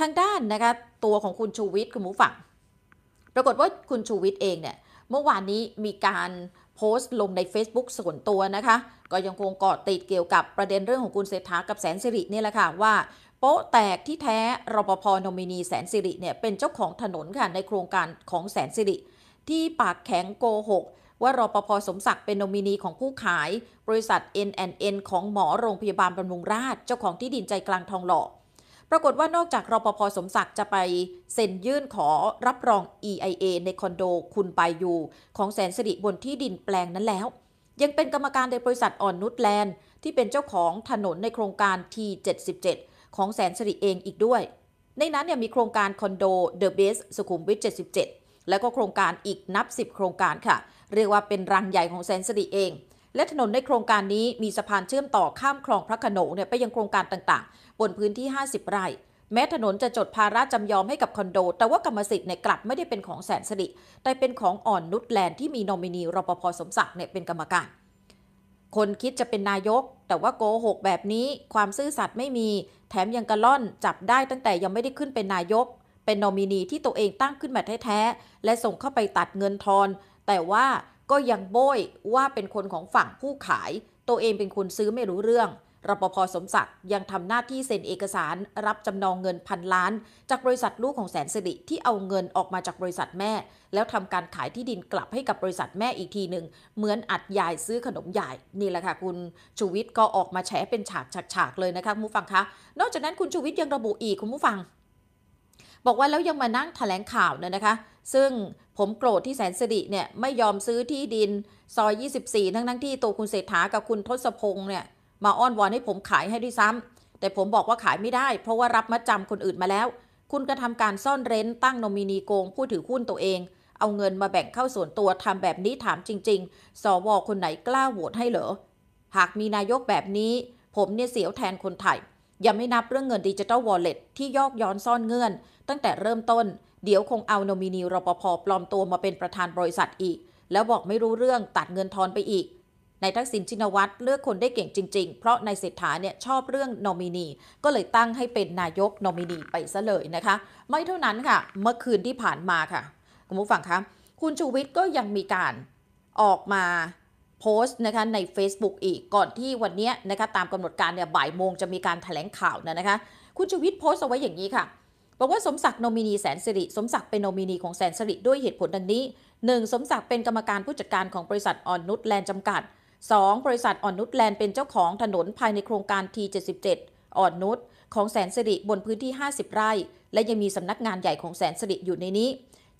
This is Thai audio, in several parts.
ทางด้านนะคะ ตัวของคุณชูวิทย์คุณหมูฝั่งปรากฏว่าคุณชูวิทย์เองเนี่ย เมื่อวานนี้มีการโพสต์ลงใน Facebook ส่วนตัวนะคะ ก็ยังคงเกาะติดเกี่ยวกับประเด็นเรื่องของคุณเศรษฐากับแสนสิรินี่แหละค่ะ ว่าโป๊ะแตกที่แท้รปภนมินีแสนสิริเนี่ยเป็นเจ้าของถนนค่ะ ในโครงการของแสนสิริ ที่ปากแข็งโกหกว่ารปภสมศักดิ์เป็นนมินีของผู้ขายบริษัท NNN ของหมอโรงพยาบาลบำรุงราชเจ้าของที่ดินใจกลางทองหล่อปรากฏว่านอกจากรปภสมศักดิ์จะไปเซ็นยื่นขอรับรอง EIA ในคอนโดคุณปายููของแสนสิริบนที่ดินแปลงนั้นแล้ว ยังเป็นกรรมการในบริษัทอ่อนนุชแลนด์ที่เป็นเจ้าของถนนในโครงการ T77 ของแสนสิริเองอีกด้วย ในนั้นเนี่ยมีโครงการคอนโด The Base สุขุมวิท 77 แล้วก็โครงการอีกนับ 10 โครงการค่ะ เรียกว่าเป็นรังใหญ่ของแสนสิริเองและถนนในโครงการนี้มีสะพานเชื่อมต่อข้ามคลองพระขนงเนี่ยไปยังโครงการต่างๆ บนพื้นที่ 50 ไร่ แม้ถนนจะจดภาระจำยอมให้กับคอนโด แต่ว่ากรรมสิทธิ์เนี่ยกลับไม่ได้เป็นของแสนสิริแต่เป็นของอ่อนนุชแลนด์ที่มีนอมินีรปภสมศักดิ์เนี่ยเป็นกรรมการ คนคิดจะเป็นนายก แต่ว่าโกหกแบบนี้ความซื่อสัตย์ไม่มี แถมยังกระล่อนจับได้ตั้งแต่ยังไม่ได้ขึ้นเป็นนายก เป็นนอมินีที่ตัวเองตั้งขึ้นมาแท้ๆ และส่งเข้าไปตัดเงินทอน แต่ว่าก็ยังโบยว่าเป็นคนของฝั่งผู้ขาย ตัวเองเป็นคนซื้อไม่รู้เรื่อง รปภสมศักดิ์ยังทำหน้าที่เซ็นเอกสารรับจำนองเงินพันล้าน จากบริษัทลูกของแสนสิริที่เอาเงินออกมาจากบริษัทแม่ แล้วทำการขายที่ดินกลับให้กับบริษัทแม่อีกทีหนึ่งเหมือนอัดยายซื้อขนมใหญ่นี่แหละค่ะคุณชูวิทย์ก็ออกมาแฉเป็นฉากฉากฉากเลยนะคะคุณผู้ฟังคะ นอกจากนั้นคุณชูวิทย์ยังระบุอีกคุณผู้ฟัง บอกว่าแล้วยังมานั่งแถลงข่าวเนี่ยนะคะซึ่งผมโกรธที่แสนสิริเนี่ยไม่ยอมซื้อที่ดิน ซอย24ทั้งทั้งที่ตัวคุณเศรษฐากับคุณทศพงษ์เนี่ย มาอ้อนวอนให้ผมขายให้ด้วยซ้ำ แต่ผมบอกว่าขายไม่ได้ เพราะว่ารับมัดจำคนอื่นมาแล้ว คุณกระทำการซ่อนเร้นตั้งโนมินีโกง ผู้ถือหุ้นตัวเอง เอาเงินมาแบ่งเข้าส่วนตัวทำแบบนี้ถามจริงๆสวคนไหนกล้าโหวตให้เหรอหากมีนายกแบบนี้ ผมเนี่ยเสียวแทนคนไทยยังไม่นับเรื่องเงินดิจิตอลวอลเล็ตที่ยอกย้อนซ่อนเงื่อนตั้งแต่เริ่มต้นเดี๋ยวคงเอาโนมินีรปภปลอมตัวมาเป็นประธานบริษัทอีก แล้วบอกไม่รู้เรื่องตัดเงินทอนไปอีกนายทักษิณชินวัตรเลือกคนได้เก่งจริงๆ เพราะนายเศรษฐาเนี่ย ชอบเรื่องนมินี ก็เลยตั้งให้เป็นนายกนมินีไปซะเลยนะคะ ไม่เท่านั้นค่ะ เมื่อคืนที่ผ่านมาค่ะ คุณผู้ฟังคะคุณชูวิทย์ก็ยังมีการออกมาโพสต์นะคะใน Facebook อีก ก่อนที่วันนี้นะคะตามกำหนดการเนี่ยบ่ายโมงจะมีการถแถลงข่าวนะคะ คุณชูวิทย์โพสต์เอาไว้อย่างนี้ค่ะบอกว่าสมศักดิ์โนมินีแสนสิริ สมศักดิ์เป็นโนมินีของแสนสิริด้วยเหตุผลดังนี้ 1. สมศักดิ์เป็นกรรมการผู้จัดการของบริษัทออนนุชแลนด์จำกัด 2. บริษัทออนนุชแลนด์เป็นเจ้าของถนนภายในโครงการ T77 ออนนุชของแสนสิริบนพื้นที่ 50 ไร่ และยังมีสำนักงานใหญ่ของแสนสิริอยู่ในนี้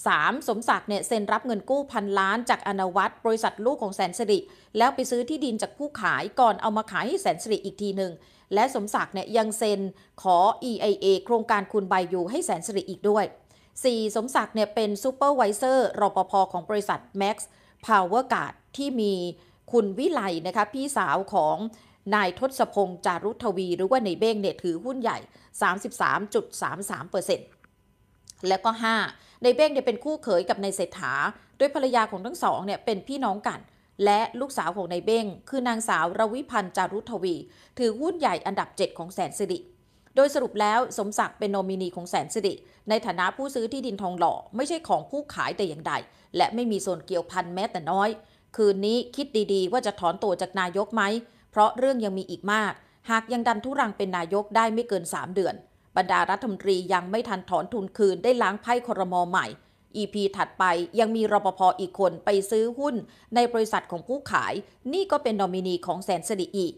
3. สมศักดิ์เนี่ยเซ็นรับเงินกู้พันล้านจากอนวัตรบริษัทลูกของแสนสิริแล้วไปซื้อที่ดินจากผู้ขาย ก่อนเอามาขายให้แสนสิริอีกทีหนึ่งและสมศักดิ์เนี่ยยังเซ็นขอ EIA โครงการคุณใบยูให้แสนสิริอีกด้วย 4. สมศักดิ์เนี่ยเป็นซูเปอร์วิเซอร์รปภของบริษัท Max Power Guard ที่มีคุณวิไลนะคะพี่สาวของนายทศพงศ์จารุทวีหรือว่าในเบ้งเนี่ยถือหุ้นใหญ่ 33.33%แล้วก็ 5 ในเบ้งเนี่ยเป็นคู่เขยกับนายเศรษฐาโดยภรรยาของทั้งสองเนี่ยเป็นพี่น้องกันและลูกสาวของนายเบ้ง คือนางสาวรวิพันธ์จารุทวี ถือหุ้นใหญ่อันดับ 7 ของแสนสิริ โดยสรุปแล้วสมศักดิ์เป็นโนมินีของแสนสิริ ในฐานะผู้ซื้อที่ดินทองหล่อ ไม่ใช่ของผู้ขายแต่อย่างใด และไม่มีส่วนเกี่ยวพันแม้แต่น้อย คืนนี้คิดดีๆว่าจะถอนตัวจากนายกไหม เพราะเรื่องยังมีอีกมาก หากยังดันทุรังเป็นนายกได้ไม่เกิน 3 เดือน บรรดารัฐมนตรียังไม่ทันถอนทุนคืนได้ล้างไพ่คอรมอใหม่ EP ถัดไปยังมีรปภอีกคนไปซื้อหุ้นในบริษัทของผู้ขาย นี่ก็เป็นนอมินีของแสนสิริอีก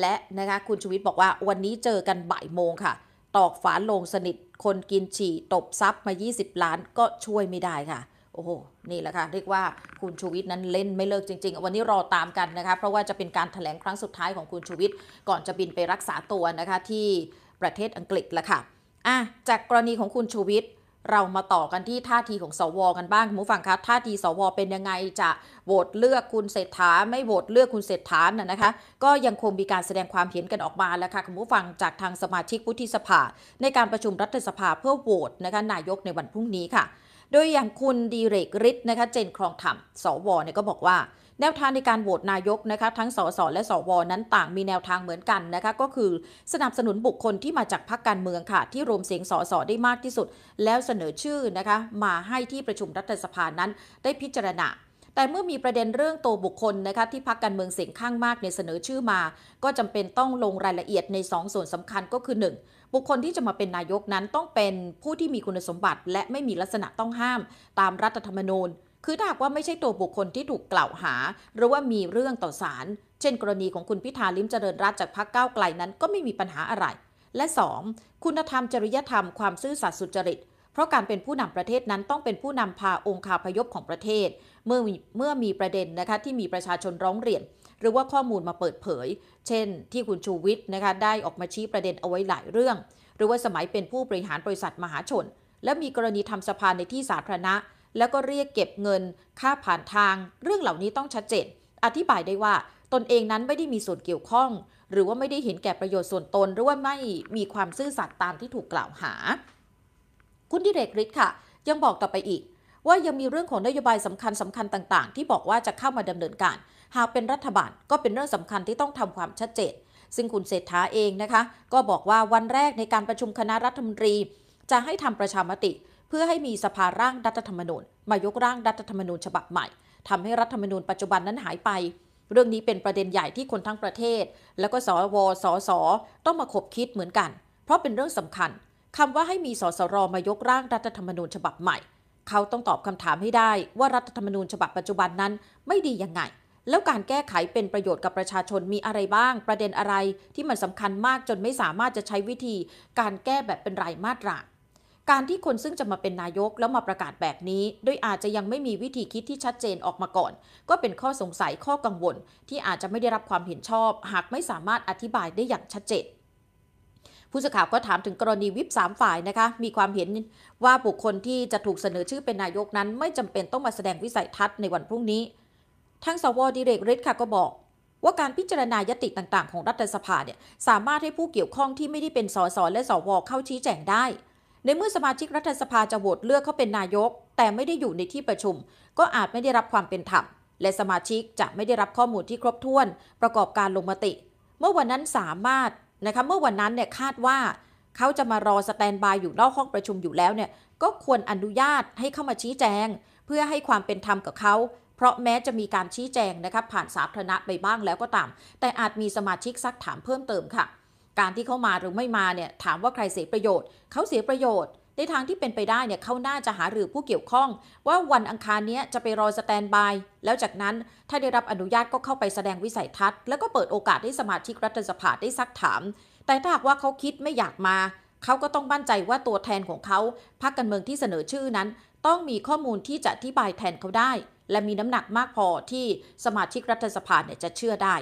และนะคะคุณชูวิทย์บอกว่าวันนี้เจอกันบ่ายโมงค่ะ ตอกฝาลงสนิท คนกินฉี่ ตบซับมา 20 ล้านก็ช่วยไม่ได้ค่ะ โอ้โห นี่แหละค่ะ เรียกว่าคุณชูวิทย์นั้นเล่นไม่เลิกจริง ๆ วันนี้รอตามกันนะคะ เพราะว่าจะเป็นการถแถลงครั้งสุดท้ายของคุณชูวิทย์ก่อนจะบินไปรักษาตัวนะคะที่ประเทศอังกฤษละค่ะอ่ะ จากกรณีของคุณชูวิทย์เรามาต่อกันที่ท่าทีของสวกันบ้างคุณผู้ฟังคะท่าทีสว เป็นยังไงจะโหวตเลือกคุณเศรษฐาไม่โหวตเลือกคุณเศรษฐาน่ะนะคะ ก็ยังคงมีการแสดงความเห็นกันออกมาแล้วค่ะคุณผู้ฟังจากทางสมาชิกวุฒิสภา ในการประชุมรัฐสภาเพื่อโหวตนะคะนายกในวันพรุ่งนี้ค่ะโดยอย่างคุณดีเรกฤทธิ์นะคะ เจนครองธรรมสวเนี่ยก็บอกว่าแนวทางในการโหวตนายกนะคะทั้งสสและสวนั้นต่างมีแนวทางเหมือนกันนะคะก็คือสนับสนุนบุคคลที่มาจากพรรคการเมืองค่ะที่รวมเสียงสสได้มากที่สุดแล้วเสนอชื่อนะคะมาให้ที่ประชุมรัฐสภานั้นได้พิจารณาแต่เมื่อมีประเด็นเรื่องตัวบุคคลนะคะที่พักการเมืองเสียงข้างมากในเสนอชื่อมา ก็จำเป็นต้องลงรายละเอียดใน2สส่วนสำคัญก็คือ 1 บุคคลที่จะมาเป็นนายกนั้นต้องเป็นผู้ที่มีคุณสมบัติ และไม่มีลักษณะต้องห้าม ตามรัฐธรรมนูญคือถ้าหากว่าไม่ใช่ตัวบุคคลที่ถูกกล่าวหา หรือว่ามีเรื่องต่อศาลเช่นกรณีของคุณพิธาลิมเจริญรัตจากพรรคก้าวไกลนั้นก็ไม่มีปัญหาอะไร และ 2. คุณธรรมจริยธรรมความซื่อสัตย์สุจริต เพราะการเป็นผู้นำประเทศนั้นต้องเป็นผู้นำพาองค์คาพยพของประเทศเมื่อเมื่อมีประเด็นนะคะที่มีประชาชนร้องเรียน หรือว่าข้อมูลมาเปิดเผย เช่น ที่คุณชูวิทย์นะคะได้ออกมาชี้ประเด็นเอาไว้หลายเรื่อง หรือว่าสมัยเป็นผู้บริหารบริษัทมหาชน และมีกรณีทำสะพานในที่สาธารณะแล้วก็เรียกเก็บเงินค่าผ่านทาง เรื่องเหล่านี้ต้องชัดเจนอธิบายได้ว่า ตนเองนั้นไม่ได้มีส่วนเกี่ยวข้อง หรือว่าไม่ได้เห็นแก่ประโยชน์ส่วนตน หรือว่าไม่มีความซื่อสัตย์ตามที่ถูกกล่าวหา คุณดิเรกฤทธิ์ค่ะ ยังบอกต่อไปอีก ว่ายังมีเรื่องของนโยบายสำคัญสำคัญต่างๆ ที่บอกว่าจะเข้ามาดำเนินการ หากเป็นรัฐบาลก็เป็นเรื่องสำคัญที่ต้องทำความชัดเจนซึ่งคุณเศรษฐาเองนะคะ ก็บอกว่าวันแรกในการประชุมคณะรัฐมนตรี จะให้ทำประชามติพื่อให้มีสภาร่างรัฐธรรมนูญมายกร่างรัฐธรรมนูญฉบับใหม่ ทำให้รัฐธรรมนูญปัจจุบันนั้นหายไป เรื่องนี้เป็นประเด็นใหญ่ที่คนทั้งประเทศ แล้วก็สวสสต้องมาคบคิดเหมือนกัน เพราะเป็นเรื่องสำคัญ คำว่าให้มีสสรมายกร่างรัฐธรรมนูญฉบับใหม่ เขาต้องตอบคำถามให้ได้ว่ารัฐธรรมนูญ ฉบับปัจจุบันนั้นไม่ดียังไง แล้วการแก้ไขเป็นประโยชน์กับประชาชนมีอะไรบ้าง ประเด็นอะไรที่มันสำคัญมากจนไม่สามารถจะใช้วิธี การแก้แบบเป็นรายมาตราการที่คนซึ่ง จะมาเป็นนายกแล้วมาประกาศแบบนี้ โดย อาจจะยังไม่มีวิธีคิดที่ชัดเจนออกมาก่อน ก็เป็นข้อสงสัยข้อกังวล ที่อาจจะไม่ได้รับความเห็นชอบ หากไม่สามารถอธิบายได้อย่างชัดเจนผู้สื่อข่าวก็ถามถึงกรณีวิปสามฝ่าย นะคะ มีความเห็นว่าบุคคลที่จะถูกเสนอชื่อเป็นนายกนั้น ไม่จำเป็นต้องมาแสดงวิสัยทัศน์ในวันพรุ่งนี้ ทั้งสวดิเรกฤทธิ์ค่ะก็บอก ว่าการพิจารณายติต่างๆของรัฐสภาเนี่ยสามารถให้ผู้เกี่ยวข้องที่ไม่ได้เป็นสสและสว เข้าชี้แจงได้ในเมื่อสมาชิกรัฐสภาจะโหวตเลือกเขาเป็นนายก แต่ไม่ได้อยู่ในที่ประชุม ก็อาจไม่ได้รับความเป็นธรรม และสมาชิกจะไม่ได้รับข้อมูลที่ครบถ้วนประกอบการลงมติ เมื่อวันนั้นสามารถนะคะเมื่อวันนั้นเนี่ยคาดว่าเขาจะมารอสแตนบายอยู่นอกห้องประชุมอยู่แล้วเนี่ย ก็ควรอนุญาตให้เข้ามาชี้แจง เพื่อให้ความเป็นธรรมกับเขา เพราะแม้จะมีการชี้แจงนะครับผ่านสาธารณะไปบ้างแล้วก็ตาม แต่อาจมีสมาชิกซักถามเพิ่มเติมค่ะการที่เขามาหรือไม่มาเนี่ยถามว่าใครเสียประโยชน์เขาเสียประโยชน์ ในทางที่เป็นไปได้เนี่ยเขาน่าจะหาหรือผู้เกี่ยวข้อง ว่าวันอังคารนี้จะไปรอสแตนบายแล้วจากนั้นถ้าได้รับอนุญาตก็เข้าไปแสดงวิสัยทัศน์ แล้วก็เปิดโอกาสให้สมาชิกรัฐสภาได้ซักถาม แต่ถ้าหากว่าเขาคิดไม่อยากมาเขาก็ต้องมั่นใจว่าตัวแทนของเขาพรรคการเมืองที่เสนอชื่อนั้น ต้องมีข้อมูลที่จะอธิบายแทนเขาได้ และมีน้ำหนักมากพอที่สมาชิกรัฐสภาเนี่ยจะเชื่อได้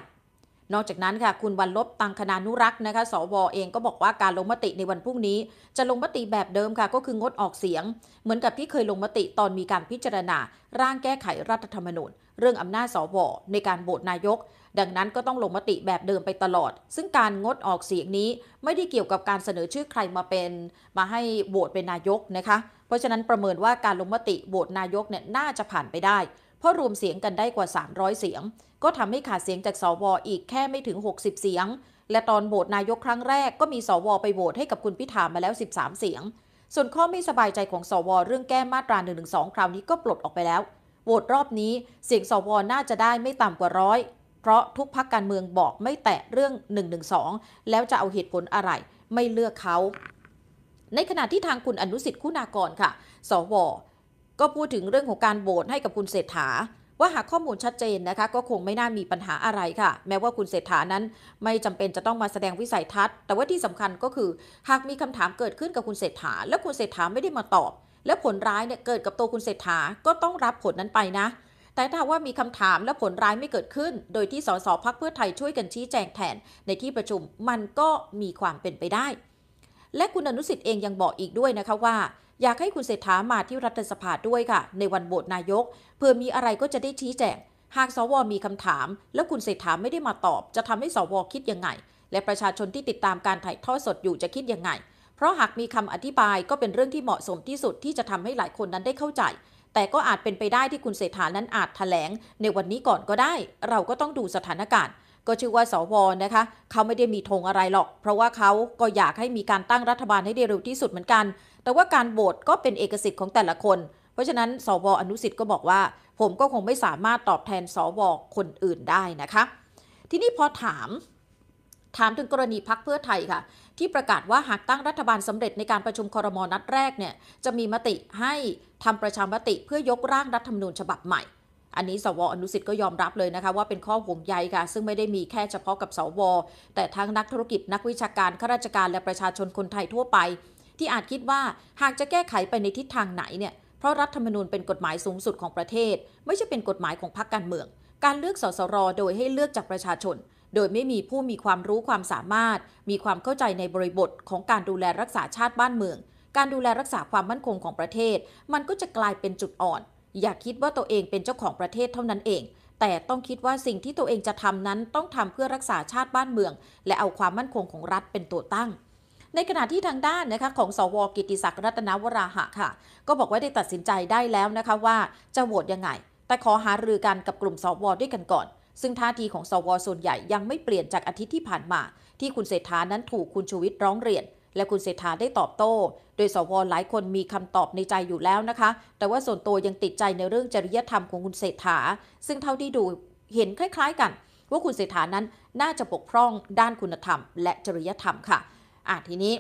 นอกจากนั้นค่ะคุณวันลบตังคณานุรักษ์นะคะ สวเองก็บอกว่าการลงมติในวันพรุ่งนี้ จะลงมติแบบเดิมค่ะก็คืองดออกเสียง เหมือนกับที่เคยลงมติตอนมีการพิจารณาร่างแก้ไขรัฐธรรมนูญเรื่องอำนาจสว ในการโหวตนายก ดังนั้นก็ต้องลงมติแบบเดิมไปตลอด ซึ่งการงดออกเสียงนี้ไม่ได้เกี่ยวกับการเสนอชื่อใครมาเป็น มาให้โหวตเป็นนายกนะคะ เพราะฉะนั้นประเมินว่าการลงมติโหวตนายกเนี่ยน่าจะผ่านไปได้พราะรวมเสียงกันได้กว่า 300 เสียง ก็ทำให้ขาดเสียงจากสวอีกแค่ไม่ถึง 60 เสียง และตอนโหวตนายกครั้งแรกก็มีสวไปโหวตให้กับคุณพิธามาแล้ว 13 เสียง ส่วนข้อไม่สบายใจของสว เรื่องแก้มาตรา1นึคราวนี้ก็ปลดออกไปแล้วโหวตรอบนี้เสียงสวน่าจะได้ไม่ต่ำกว่าร้อยเพราะทุกพักการเมืองบอกไม่แตะเรื่อง1นึแล้วจะเอาเหตุผลอะไร ไม่เลือกเขาในขณะที่ทางคุณอนุสิทธิ์คุณากรค่ะ สวก็พูดถึงเรื่องของการโหวตให้กับคุณเศรษฐาว่าหากข้อมูลชัดเจนนะคะก็คงไม่น่ามีปัญหาอะไรค่ะ แม้ว่าคุณเศรษฐานั้น ไม่จำเป็นจะต้องมาแสดงวิสัยทัศน์ แต่ว่าที่สำคัญก็คือ หากมีคำถามเกิดขึ้นกับคุณเศรษฐา แล้วคุณเศรษฐาไม่ได้มาตอบ และผลร้ายเนี่ยเกิดกับตัวคุณเศรษฐาก็ต้องรับผลนั้นไปนะ แต่ถ้าว่ามีคำถามและผลร้ายไม่เกิดขึ้น โดยที่สสพักเพื่อไทยช่วยกันชี้แจงแทนในที่ประชุม มันก็มีความเป็นไปได้ และคุณอนุสิทธิ์เองยังบอกอีกด้วยนะคะว่าอยากให้คุณเศรษฐามาที่รัฐสภาด้วยค่ะ ในวันโหวตนายก เพื่อมีอะไรก็จะได้ชี้แจง หากสวมีคำถาม แล้วคุณเศรษฐาไม่ได้มาตอบจะทำให้สวคิดยังไง และประชาชนที่ติดตามการถ่ายทอดสดอยู่จะคิดยังไง เพราะหากมีคำอธิบายก็เป็นเรื่องที่เหมาะสมที่สุดที่จะทำให้หลายคนนั้นได้เข้าใจ แต่ก็อาจเป็นไปได้ที่คุณเศรษฐานั้นอาจถแถลงในวันนี้ก่อนก็ได้ เราก็ต้องดูสถานการณ์ ก็ชื่อว่าสวนะคะ เขาไม่ได้มีธงอะไรหรอก เพราะว่าเขาก็อยากให้มีการตั้งรัฐบาลให้ได้เร็วที่สุดเหมือนกันแต่ว่าการโหวตก็เป็นเอกสิทธิ์ของแต่ละคน เพราะฉะนั้นสว อนุสิทธิ์ก็บอกว่า ผมก็คงไม่สามารถตอบแทนสว คนอื่นได้นะคะ ทีนี้พอถามถามถึงกรณีพักเพื่อไทยค่ะ ที่ประกาศว่า หากตั้งรัฐบาลสำเร็จในการประชุมคอรมอนัดแรกเนี่ยจะมีมติให้ทำประชามติเพื่อยกร่างรัฐธรรมนูญฉบับใหม่ อันนี้สวอนุสิทธิ์ก็ยอมรับเลยนะคะว่าเป็นข้อห่วงใยค่ะ ซึ่งไม่ได้มีแค่เฉพาะกับ สว แต่ทั้งนักธุรกิจนักวิชาการข้าราชการและประชาชนคนไทยทั่วไปที่อาจคิดว่าหากจะแก้ไขไปในทิศทางไหนเนี่ยเพราะรัฐธรรมนูญเป็นกฎหมายสูงสุดของประเทศ ไม่ใช่เป็นกฎหมายของพรรคการเมือง การเลือกสสรโดยให้เลือกจากประชาชน โดยไม่มีผู้มีความรู้ความสามารถ มีความเข้าใจในบริบท ของการดูแลรักษาชาติบ้านเมือง การดูแลรักษาความมั่นคงของประเทศ มันก็จะกลายเป็นจุดอ่อน อย่าคิดว่าตัวเองเป็นเจ้าของประเทศเท่านั้นเอง แต่ต้องคิดว่าสิ่งที่ตัวเองจะทำนั้นต้องทำเพื่อรักษาชาติบ้านเมือง และเอาความมั่นคงของรัฐเป็นตัวตั้งในขณะที่ทางด้านนะคะ ของสวกิติศักดิ์รัตนวราหะค่ะ ก็บอกว่าได้ตัดสินใจได้แล้วนะคะว่าจะโหวตยังไง แต่ขอหารือกันกับกลุ่มสวด้วยกันก่อน ซึ่งท่าทีของสวส่วนใหญ่ยังไม่เปลี่ยนจากอาทิตย์ที่ผ่านมา ที่คุณเศรษฐานั้นถูกคุณชูวิทย์ร้องเรียน และคุณเศรษฐาได้ตอบโต้ โดยสวหลายคนมีคำตอบในใจอยู่แล้วนะคะ แต่ว่าส่วนตัวยังติดใจในเรื่องจริยธรรมของคุณเศรษฐา ซึ่งเท่าที่ดูเห็นคล้าย ๆกัน ว่าคุณเศรษฐานั้นน่าจะปกพร่องด้านคุณธรรมและจริยธรรมค่ะอ่ะทีนี้